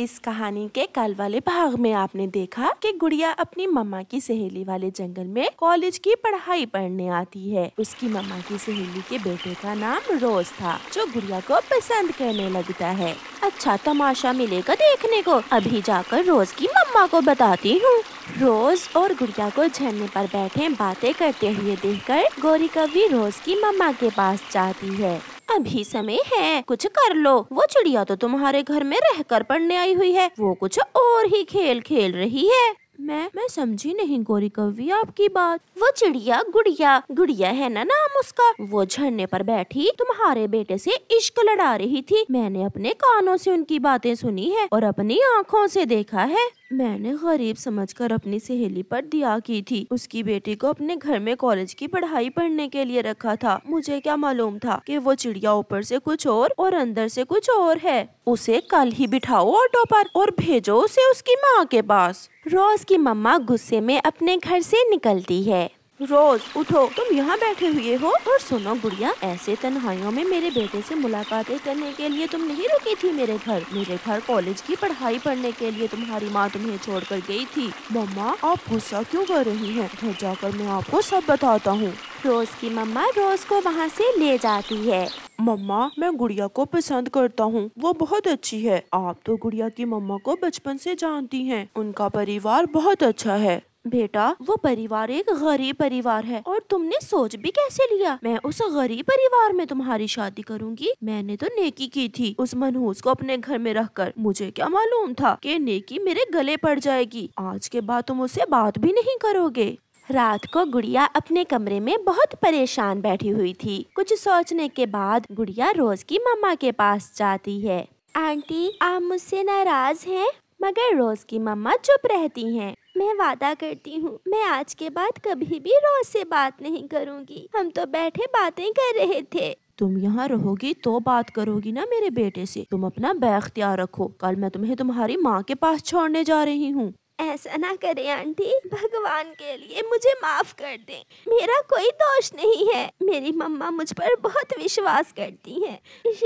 इस कहानी के कल वाले भाग में आपने देखा कि गुड़िया अपनी मम्मा की सहेली वाले जंगल में कॉलेज की पढ़ाई पढ़ने आती है उसकी मम्मा की सहेली के बेटे का नाम रोज था जो गुड़िया को पसंद करने लगता है अच्छा तमाशा मिलेगा देखने को अभी जाकर रोज की मम्मा को बताती हूँ रोज और गुड़िया को झरने पर बैठे बातें करते हुए देखकर गौरी कवि रोज की मम्मा के पास जाती है अभी समय है कुछ कर लो वो चिड़िया तो तुम्हारे घर में रहकर पढ़ने आई हुई है वो कुछ और ही खेल खेल रही है मैं मैं समझी नहीं गोरी कव्वी आपकी बात वो चिड़िया गुड़िया गुड़िया है ना नाम उसका वो झरने पर बैठी तुम्हारे बेटे से इश्क लड़ा रही थी मैंने अपने कानों से उनकी बातें सुनी है और अपनी आँखों से देखा है मैंने गरीब समझकर अपनी सहेली पर दिया की थी उसकी बेटी को अपने घर में कॉलेज की पढ़ाई पढ़ने के लिए रखा था मुझे क्या मालूम था कि वो चिड़िया ऊपर से कुछ और और अंदर से कुछ और है उसे कल ही बिठाओ ऑटो पर और भेजो उसे उसकी माँ के पास रोज की मम्मा गुस्से में अपने घर से निकलती है रोज उठो तुम यहाँ बैठे हुए हो और सुनो गुड़िया ऐसे तन्हाइयों में मेरे बेटे से मुलाकातें करने के लिए तुम नहीं रुकी थी मेरे घर मेरे घर कॉलेज की पढ़ाई पढ़ने के लिए तुम्हारी माँ तुम्हें छोड़ कर गयी थी मम्मा आप गुस्सा क्यों कर रही हैं? घर जाकर मैं आपको सब बताता हूँ रोज की मम्मा रोज को वहाँ से ले जाती है मम्मा मैं गुड़िया को पसंद करता हूँ वो बहुत अच्छी है आप तो गुड़िया की मम्मा को बचपन से जानती हैं। उनका परिवार बहुत अच्छा है बेटा वो परिवार एक गरीब परिवार है और तुमने सोच भी कैसे लिया मैं उस गरीब परिवार में तुम्हारी शादी करूंगी मैंने तो नेकी की थी उस मनहूस को अपने घर में रखकर मुझे क्या मालूम था कि नेकी मेरे गले पड़ जाएगी आज के बाद तुम उससे बात भी नहीं करोगे रात को गुड़िया अपने कमरे में बहुत परेशान बैठी हुई थी कुछ सोचने के बाद गुड़िया रोज की मम्मा के पास जाती है आंटी आप मुझसे नाराज है मगर रोज की मम्मा चुप रहती हैं मैं वादा करती हूँ मैं आज के बाद कभी भी रोज से बात नहीं करूँगी हम तो बैठे बातें कर रहे थे तुम यहाँ रहोगी तो बात करोगी ना मेरे बेटे से तुम अपना बेख्तियार रखो कल मैं तुम्हें तुम्हारी माँ के पास छोड़ने जा रही हूँ ऐसा ना करें आंटी भगवान के लिए मुझे माफ कर दें मेरा कोई दोष नहीं है मेरी मम्मा मुझ पर बहुत विश्वास करती हैं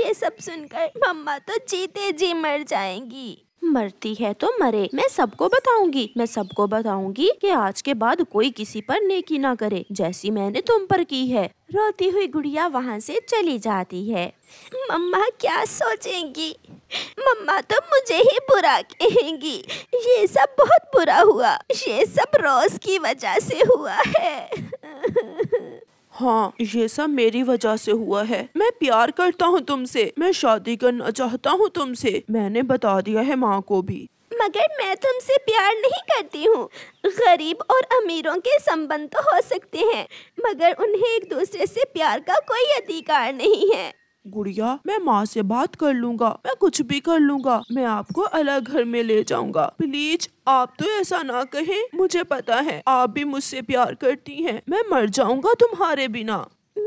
ये सब सुनकर मम्मा तो जीते जी मर जाएंगी मरती है तो मरे मैं सबको बताऊंगी मैं सबको बताऊंगी कि आज के बाद कोई किसी पर नेकी ना करे जैसी मैंने तुम पर की है रोती हुई गुड़िया वहाँ से चली जाती है मम्मा क्या सोचेंगी मम्मा तो मुझे ही बुरा कहेंगी ये सब बहुत बुरा हुआ ये सब रोज की वजह से हुआ है हाँ ये सब मेरी वजह से हुआ है मैं प्यार करता हूँ तुमसे मैं शादी करना चाहता हूँ तुमसे मैंने बता दिया है माँ को भी मगर मैं तुमसे प्यार नहीं करती हूँ गरीब और अमीरों के संबंध तो हो सकते हैं मगर उन्हें एक दूसरे से प्यार का कोई अधिकार नहीं है गुड़िया मैं माँ से बात कर लूंगा मैं कुछ भी कर लूंगा मैं आपको अलग घर में ले जाऊंगा प्लीज आप तो ऐसा ना कहें मुझे पता है आप भी मुझसे प्यार करती हैं मैं मर जाऊंगा तुम्हारे बिना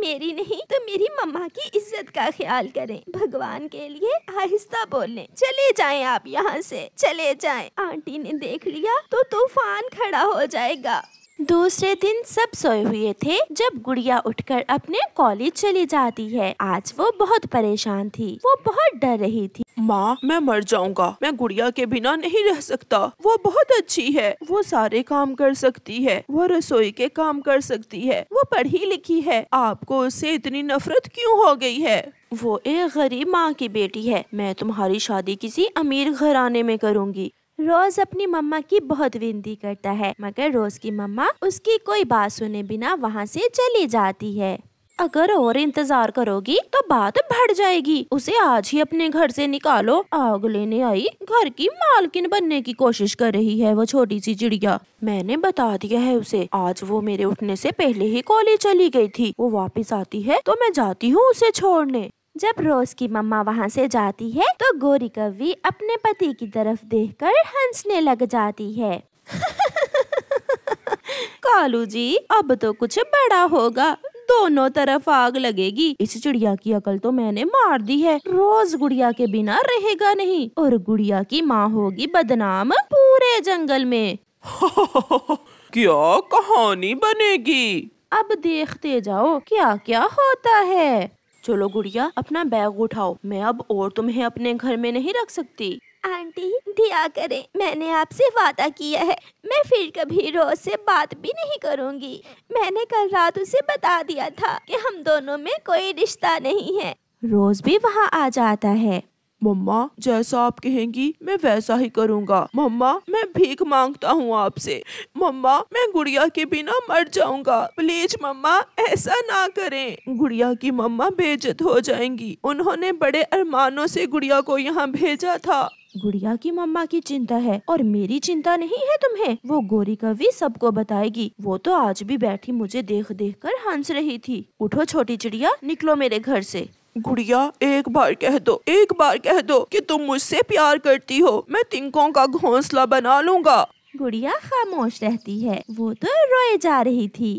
मेरी नहीं तो मेरी मम्मा की इज्जत का ख्याल करें भगवान के लिए आहिस्ता बोलें चले जाएं आप यहाँ से चले जाएं आंटी ने देख लिया तो तूफान खड़ा हो जाएगा दूसरे दिन सब सोए हुए थे जब गुड़िया उठकर अपने कॉलेज चली जाती है आज वो बहुत परेशान थी वो बहुत डर रही थी माँ मैं मर जाऊंगा मैं गुड़िया के बिना नहीं रह सकता वो बहुत अच्छी है वो सारे काम कर सकती है वो रसोई के काम कर सकती है वो पढ़ी लिखी है आपको उससे इतनी नफरत क्यों हो गई है वो एक गरीब माँ की बेटी है मैं तुम्हारी शादी किसी अमीर घराने में करूँगी रोज अपनी मम्मा की बहुत विनती करता है मगर रोज की मम्मा उसकी कोई बात सुने बिना वहाँ से चली जाती है अगर और इंतजार करोगी तो बात बढ़ जाएगी उसे आज ही अपने घर से निकालो आग लेने आई घर की मालकिन बनने की कोशिश कर रही है वो छोटी सी चिड़िया मैंने बता दिया है उसे आज वो मेरे उठने से पहले ही कॉलेज चली गई थी वो वापस आती है तो मैं जाती हूँ उसे छोड़ने जब रोज की मम्मा वहाँ से जाती है तो गोरी कवि अपने पति की तरफ देखकर हंसने लग जाती है कालू जी अब तो कुछ बड़ा होगा दोनों तरफ आग लगेगी इस चिड़िया की अकल तो मैंने मार दी है रोज गुड़िया के बिना रहेगा नहीं और गुड़िया की माँ होगी बदनाम पूरे जंगल में क्या कहानी बनेगी अब देखते जाओ क्या क्या होता है चलो गुड़िया अपना बैग उठाओ मैं अब और तुम्हें अपने घर में नहीं रख सकती आंटी दिया करें मैंने आपसे वादा किया है मैं फिर कभी रोज से बात भी नहीं करूंगी मैंने कल रात उसे बता दिया था कि हम दोनों में कोई रिश्ता नहीं है रोज भी वहाँ आ जाता है मम्मा जैसा आप कहेंगी मैं वैसा ही करूँगा मम्मा मैं भीख मांगता हूँ आपसे मम्मा मैं गुड़िया के बिना मर जाऊंगा प्लीज मम्मा ऐसा ना करें गुड़िया की मम्मा बेजत हो जाएंगी उन्होंने बड़े अरमानों से गुड़िया को यहाँ भेजा था गुड़िया की मम्मा की चिंता है और मेरी चिंता नहीं है तुम्हें वो गोरी कवि सबको बताएगी वो तो आज भी बैठी मुझे देख देख कर हंस रही थी उठो छोटी चिड़िया निकलो मेरे घर से गुड़िया एक बार कह दो एक बार कह दो कि तुम मुझसे प्यार करती हो मैं तिनकों का घोंसला बना लूंगा गुड़िया खामोश रहती है वो तो रोए जा रही थी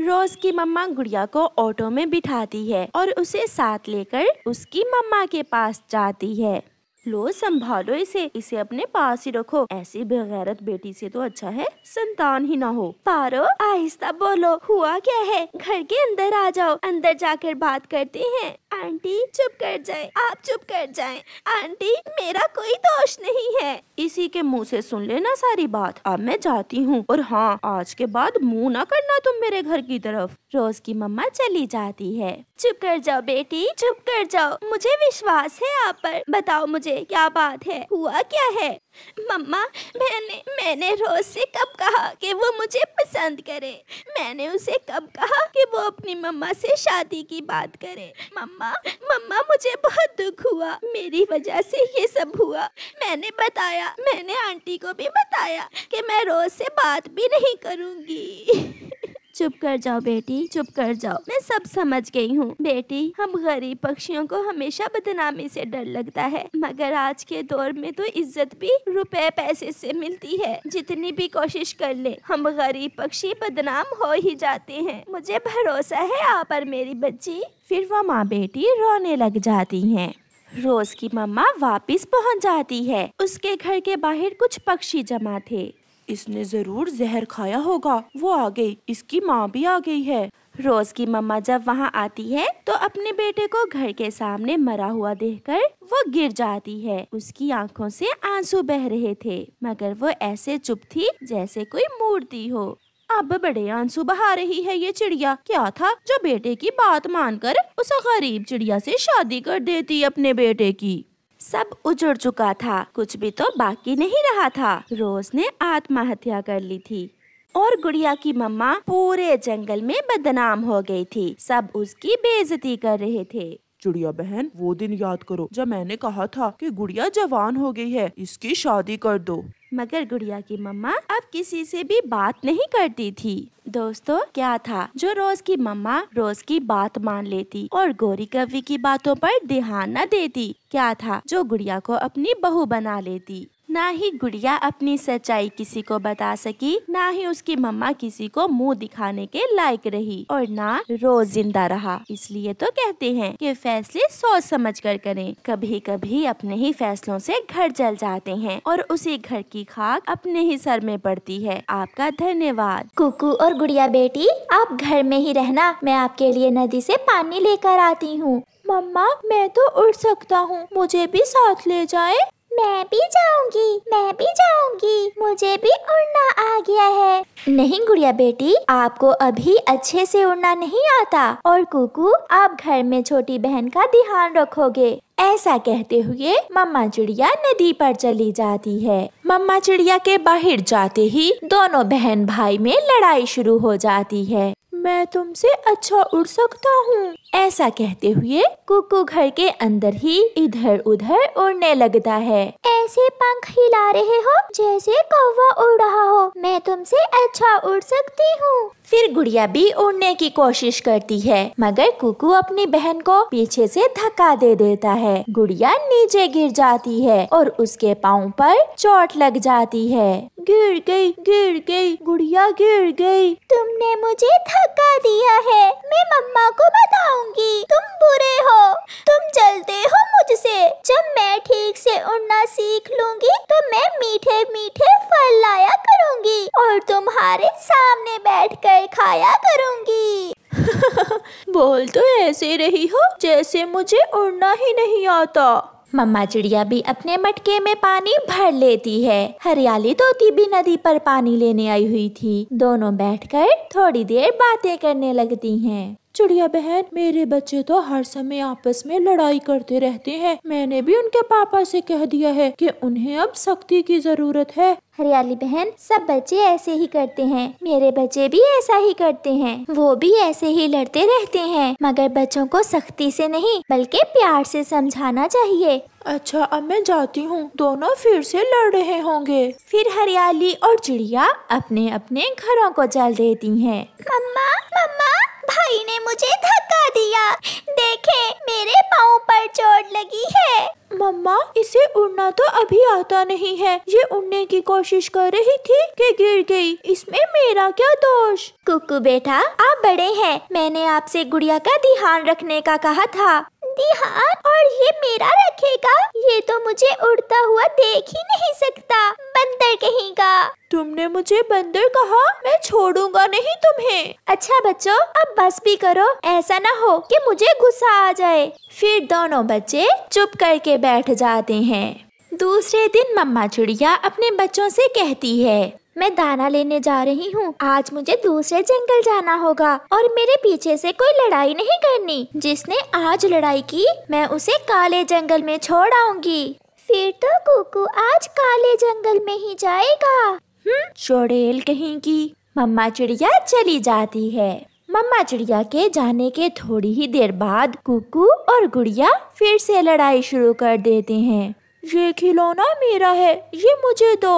रोज की मम्मा गुड़िया को ऑटो में बिठाती है और उसे साथ लेकर उसकी मम्मा के पास जाती है लो संभालो इसे इसे अपने पास ही रखो ऐसी बेगैरत बेटी से तो अच्छा है संतान ही ना हो पारो आहिस्ता बोलो हुआ क्या है घर के अंदर आ जाओ अंदर जाकर बात करते हैं आंटी चुप कर जाए आप चुप कर जाए आंटी मेरा कोई दोष नहीं है इसी के मुंह से सुन लेना सारी बात अब मैं जाती हूँ और हाँ आज के बाद मुंह ना करना तुम मेरे घर की तरफ रोज की मम्मा चली जाती है चुप कर जाओ बेटी चुप कर जाओ मुझे विश्वास है आप पर बताओ मुझे ये क्या बात है हुआ क्या है मम्मा मैंने मैंने रोज से कब कहा कि वो मुझे पसंद करे मैंने उसे कब कहा कि वो अपनी मम्मा से शादी की बात करे मम्मा मम्मा मुझे बहुत दुख हुआ मेरी वजह से ये सब हुआ मैंने बताया मैंने आंटी को भी बताया कि मैं रोज से बात भी नहीं करूँगी चुप कर जाओ बेटी चुप कर जाओ मैं सब समझ गई हूँ बेटी हम गरीब पक्षियों को हमेशा बदनामी से डर लगता है मगर आज के दौर में तो इज्जत भी रुपए पैसे से मिलती है जितनी भी कोशिश कर ले हम गरीब पक्षी बदनाम हो ही जाते हैं मुझे भरोसा है आप पर मेरी बच्ची फिर वह माँ बेटी रोने लग जाती हैं रोज की मम्मा वापस पहुंच जाती है उसके घर के बाहर कुछ पक्षी जमा थे इसने जरूर जहर खाया होगा वो आ गई इसकी माँ भी आ गई है रोज की मम्मा जब वहाँ आती है तो अपने बेटे को घर के सामने मरा हुआ देखकर वो गिर जाती है उसकी आंखों से आंसू बह रहे थे मगर वो ऐसे चुप थी जैसे कोई मूर्ति हो अब बड़े आंसू बहा रही है ये चिड़िया क्या था जो बेटे की बात मानकर उस गरीब चिड़िया से शादी कर देती अपने बेटे की सब उजड़ चुका था कुछ भी तो बाकी नहीं रहा था रोज ने आत्महत्या कर ली थी और गुड़िया की मम्मा पूरे जंगल में बदनाम हो गई थी सब उसकी बेइज्जती कर रहे थे चुड़िया बहन वो दिन याद करो जब मैंने कहा था कि गुड़िया जवान हो गई है इसकी शादी कर दो मगर गुड़िया की मम्मा अब किसी से भी बात नहीं करती थी दोस्तों क्या था जो रोज की मम्मा रोज की बात मान लेती और गोरी कवि की बातों पर ध्यान न देती क्या था जो गुड़िया को अपनी बहू बना लेती ना ही गुड़िया अपनी सच्चाई किसी को बता सकी ना ही उसकी मम्मा किसी को मुंह दिखाने के लायक रही और ना रोज जिंदा रहा इसलिए तो कहते हैं कि फैसले सोच समझ कर करें कभी कभी अपने ही फैसलों से घर जल जाते हैं और उसी घर की खाक अपने ही सर में पड़ती है आपका धन्यवाद कुकू और गुड़िया बेटी आप घर में ही रहना मैं आपके लिए नदी से पानी लेकर आती हूँ मम्मा मैं तो उड़ सकता हूँ मुझे भी साथ ले जाए मैं भी जाऊंगी मैं भी जाऊंगी मुझे भी उड़ना आ गया है नहीं गुड़िया बेटी आपको अभी अच्छे से उड़ना नहीं आता और कुकू आप घर में छोटी बहन का ध्यान रखोगे ऐसा कहते हुए मम्मा चिड़िया नदी पर चली जाती है मम्मा चिड़िया के बाहर जाते ही दोनों बहन भाई में लड़ाई शुरू हो जाती है मैं तुमसे अच्छा उड़ सकता हूँ ऐसा कहते हुए कुकू घर के अंदर ही इधर उधर उड़ने लगता है ऐसे पंख हिला रहे हो जैसे कौवा उड़ रहा हो मैं तुमसे अच्छा उड़ सकती हूँ फिर गुड़िया भी उड़ने की कोशिश करती है मगर कुकू अपनी बहन को पीछे से धक्का दे देता है गुड़िया नीचे गिर जाती है और उसके पाँव पर चोट लग जाती है गिर गई गिर गई गुड़िया गिर गई तुमने मुझे धक्का दिया है मैं मम्मा को बताऊंगी तुम बुरे हो तुम जलते हो मुझसे जब मैं ठीक से उड़ना सीख लूंगी तो मैं मीठे मीठे फल लाया करूंगी और तुम्हारे सामने बैठकर खाया करूंगी बोल तो ऐसे रही हो जैसे मुझे उड़ना ही नहीं आता मम्मा चिड़िया भी अपने मटके में पानी भर लेती है हरियाली तोती भी नदी पर पानी लेने आई हुई थी दोनों बैठकर थोड़ी देर बातें करने लगती हैं। चिड़िया बहन मेरे बच्चे तो हर समय आपस में लड़ाई करते रहते हैं मैंने भी उनके पापा से कह दिया है कि उन्हें अब सख्ती की जरूरत है हरियाली बहन सब बच्चे ऐसे ही करते हैं मेरे बच्चे भी ऐसा ही करते हैं वो भी ऐसे ही लड़ते रहते हैं मगर बच्चों को सख्ती से नहीं बल्कि प्यार से समझाना चाहिए अच्छा अब मैं जाती हूँ दोनों फिर से लड़ रहे होंगे फिर हरियाली और चिड़िया अपने अपने घरों को चल देती हैं। मम्मा मम्मा भाई ने मुझे धक्का दिया देखे मेरे पाँव पर चोट लगी है मम्मा इसे उड़ना तो अभी आता नहीं है ये उड़ने की कोशिश कर रही थी कि गिर गई इसमें मेरा क्या दोष कुकु बेटा आप बड़े हैं मैंने आपसे गुड़िया का ध्यान रखने का कहा था ध्यान और ये मेरा रखेगा ये तो मुझे उड़ता हुआ देख ही नहीं सकता बंदर कहीं का तुमने मुझे बंदर कहा मैं छोड़ूंगा नहीं तुम्हें अच्छा बच्चों अब बस भी करो ऐसा ना हो कि मुझे गुस्सा आ जाए फिर दोनों बच्चे चुप करके बैठ जाते हैं दूसरे दिन मम्मा चिड़िया अपने बच्चों से कहती है मैं दाना लेने जा रही हूँ आज मुझे दूसरे जंगल जाना होगा और मेरे पीछे से कोई लड़ाई नहीं करनी जिसने आज लड़ाई की मैं उसे काले जंगल में छोड़ आऊंगी फिर तो कुकू आज काले जंगल में ही जाएगा हम्म, चुड़ैल की मम्मा चिड़िया चली जाती है मम्मा चिड़िया के जाने के थोड़ी ही देर बाद कुकू और गुड़िया फिर से लड़ाई शुरू कर देते हैं ये खिलौना मेरा है ये मुझे दो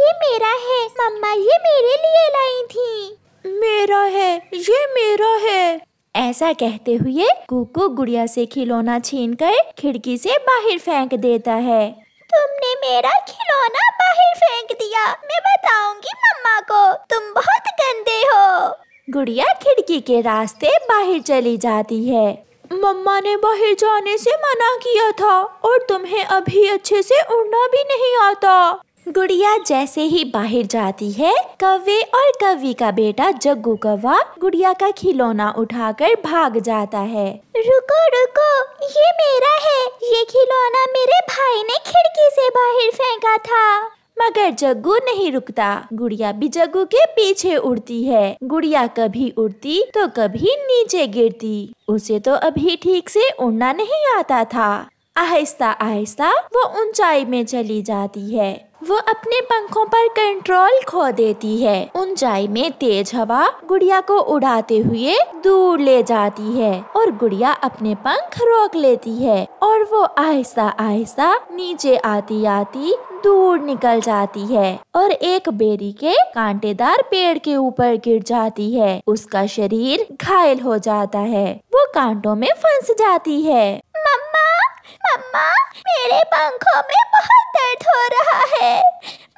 ये मेरा है मम्मा ये मेरे लिए लाई थी मेरा है ये मेरा है ऐसा कहते हुए कुकू गुड़िया से खिलौना छीन कर खिड़की से बाहर फेंक देता है तुमने मेरा खिलौना बाहर फेंक दिया मैं बताऊंगी मम्मा को तुम बहुत गंदे हो गुड़िया खिड़की के रास्ते बाहर चली जाती है मम्मा ने बाहर जाने से मना किया था और तुम्हें अभी अच्छे से उड़ना भी नहीं आता गुड़िया जैसे ही बाहर जाती है कवे और कवि का बेटा जग्गू कवा गुड़िया का खिलौना उठाकर भाग जाता है रुको रुको ये मेरा है ये खिलौना मेरे भाई ने खिड़की से बाहर फेंका था मगर जग्गू नहीं रुकता गुड़िया भी जग्गू के पीछे उड़ती है गुड़िया कभी उड़ती तो कभी नीचे गिरती उसे तो अभी ठीक से उड़ना नहीं आता था आहिस्ता आहिस्ता वो ऊंचाई में चली जाती है वो अपने पंखों पर कंट्रोल खो देती है ऊंचाई में तेज हवा गुड़िया को उड़ाते हुए दूर ले जाती है और गुड़िया अपने पंख रोक लेती है और वो आहिस्ता आहिस्ता नीचे आती आती दूर निकल जाती है और एक बेरी के कांटेदार पेड़ के ऊपर गिर जाती है उसका शरीर घायल हो जाता है वो कांटों में फंस जाती है मम्मा मम्मा मेरे पंखों में बहुत दर्द हो रहा है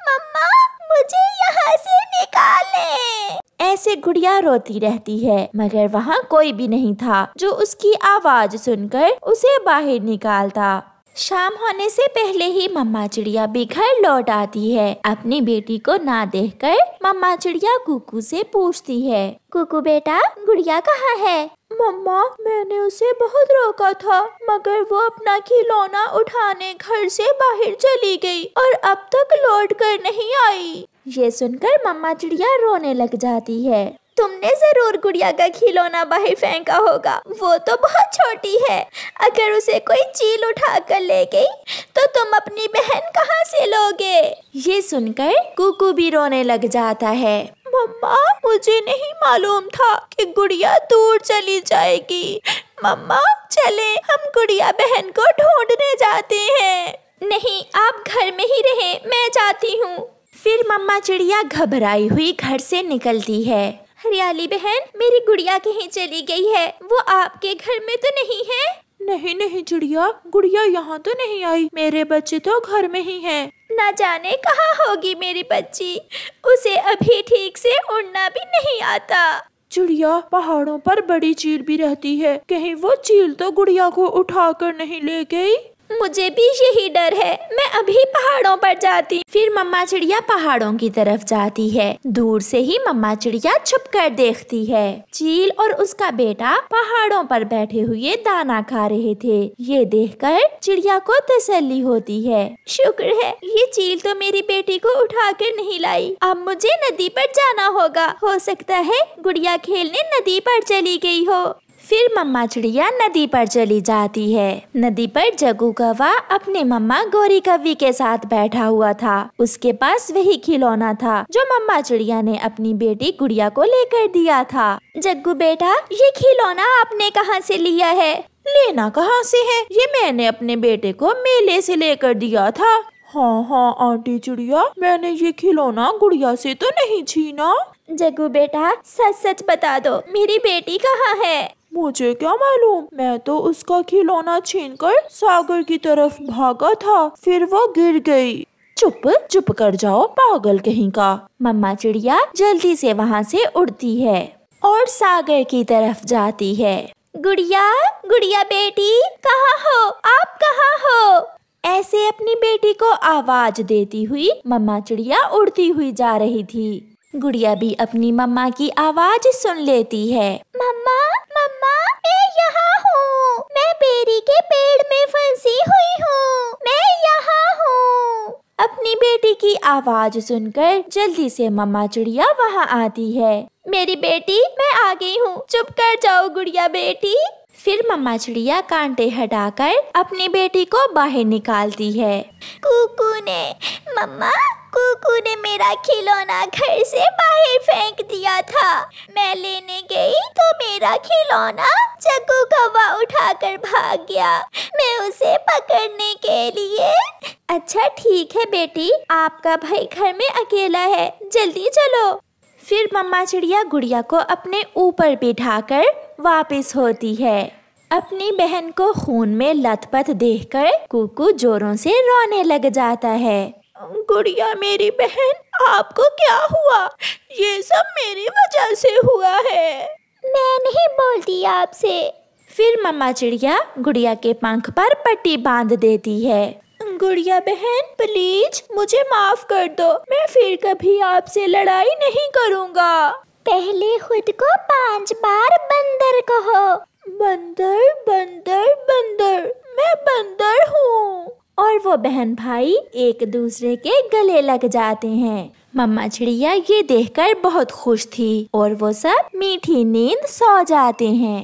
मम्मा मुझे यहाँ से निकाले ऐसे गुड़िया रोती रहती है मगर वहाँ कोई भी नहीं था जो उसकी आवाज सुनकर उसे बाहर निकालता शाम होने से पहले ही मम्मा चिड़िया भी घर लौट आती है अपनी बेटी को ना देखकर मम्मा चिड़िया कुकू से पूछती है कुकू बेटा गुड़िया कहाँ है मम्मा मैंने उसे बहुत रोका था मगर वो अपना खिलौना उठाने घर से बाहर चली गई और अब तक लौट कर नहीं आई ये सुनकर मम्मा चिड़िया रोने लग जाती है तुमने जरूर गुड़िया का खिलौना बाहर फेंका होगा वो तो बहुत छोटी है अगर उसे कोई चील उठा कर ले गई तो तुम अपनी बहन कहाँ से लोगे ये सुनकर कुकू भी रोने लग जाता है मम्मा मुझे नहीं मालूम था कि गुड़िया दूर चली जाएगी मम्मा चले हम गुड़िया बहन को ढूंढने जाते हैं नहीं आप घर में ही रहें मैं जाती हूँ फिर मम्मा चिड़िया घबराई हुई घर से निकलती है हरियाली बहन मेरी गुड़िया कहीं चली गई है वो आपके घर में तो नहीं है नहीं नहीं चिड़िया गुड़िया यहाँ तो नहीं आई मेरे बच्चे तो घर में ही हैं। ना जाने कहाँ होगी मेरी बच्ची उसे अभी ठीक से उड़ना भी नहीं आता चिड़िया पहाड़ों पर बड़ी चील भी रहती है कहीं वो चील तो गुड़िया को उठाकर नहीं ले गई मुझे भी यही डर है मैं अभी पहाड़ों पर जाती फिर मम्मा चिड़िया पहाड़ों की तरफ जाती है दूर से ही मम्मा चिड़िया छुप कर देखती है चील और उसका बेटा पहाड़ों पर बैठे हुए दाना खा रहे थे ये देखकर चिड़िया को तसल्ली होती है शुक्र है ये चील तो मेरी बेटी को उठा कर नहीं लाई अब मुझे नदी पर जाना होगा हो सकता है गुड़िया खेलने नदी पर चली गई हो फिर मम्मा चिड़िया नदी पर चली जाती है नदी पर जगू कवा अपने मम्मा गौरी कवि के साथ बैठा हुआ था उसके पास वही खिलौना था जो मम्मा चिड़िया ने अपनी बेटी गुड़िया को लेकर दिया था जग्गू बेटा ये खिलौना आपने कहाँ से लिया है लेना कहाँ से है ये मैंने अपने बेटे को मेले से लेकर दिया था हाँ हाँ आंटी चिड़िया मैंने ये खिलौना गुड़िया से तो नहीं छीना जग्गू बेटा सच सच बता दो मेरी बेटी कहाँ है मुझे क्या मालूम मैं तो उसका खिलौना छीनकर सागर की तरफ भागा था फिर वो गिर गई चुप चुप कर जाओ पागल कहीं का मम्मा चिड़िया जल्दी से वहाँ से उड़ती है और सागर की तरफ जाती है गुड़िया गुड़िया बेटी कहाँ हो आप कहाँ हो ऐसे अपनी बेटी को आवाज देती हुई मम्मा चिड़िया उड़ती हुई जा रही थी गुड़िया भी अपनी मम्मा की आवाज सुन लेती है मम्मा मम्मा मैं यहाँ हूँ मैं बेरी के पेड़ में फंसी हुई हूँ मैं यहाँ हूँ अपनी बेटी की आवाज सुनकर जल्दी से मम्मा चिड़िया वहाँ आती है मेरी बेटी मैं आ गई हूँ चुप कर जाओ गुड़िया बेटी फिर मम्मा चिड़िया कांटे हटाकर अपनी बेटी को बाहर निकालती है कुकू ने मम्मा कुकू ने मेरा खिलौना घर से बाहर फेंक दिया था मैं लेने गई तो मेरा खिलौना चक्कू कौवा उठाकर भाग गया मैं उसे पकड़ने के लिए अच्छा ठीक है बेटी आपका भाई घर में अकेला है जल्दी चलो फिर मम्मा चिड़िया गुड़िया को अपने ऊपर बिठाकर वापस होती है अपनी बहन को खून में लथपथ देखकर कुकू जोरों से रोने लग जाता है गुड़िया मेरी बहन आपको क्या हुआ ये सब मेरी वजह से हुआ है मैं नहीं बोलती आपसे फिर मम्मा चिड़िया गुड़िया के पंख पर पट्टी बांध देती है गुड़िया बहन प्लीज मुझे माफ कर दो मैं फिर कभी आपसे लड़ाई नहीं करूँगा पहले खुद को पांच बार बंदर कहो बंदर बंदर बंदर मैं बंदर हूँ और वो बहन भाई एक दूसरे के गले लग जाते हैं मम्मा चिड़िया ये देखकर बहुत खुश थी और वो सब मीठी नींद सो जाते हैं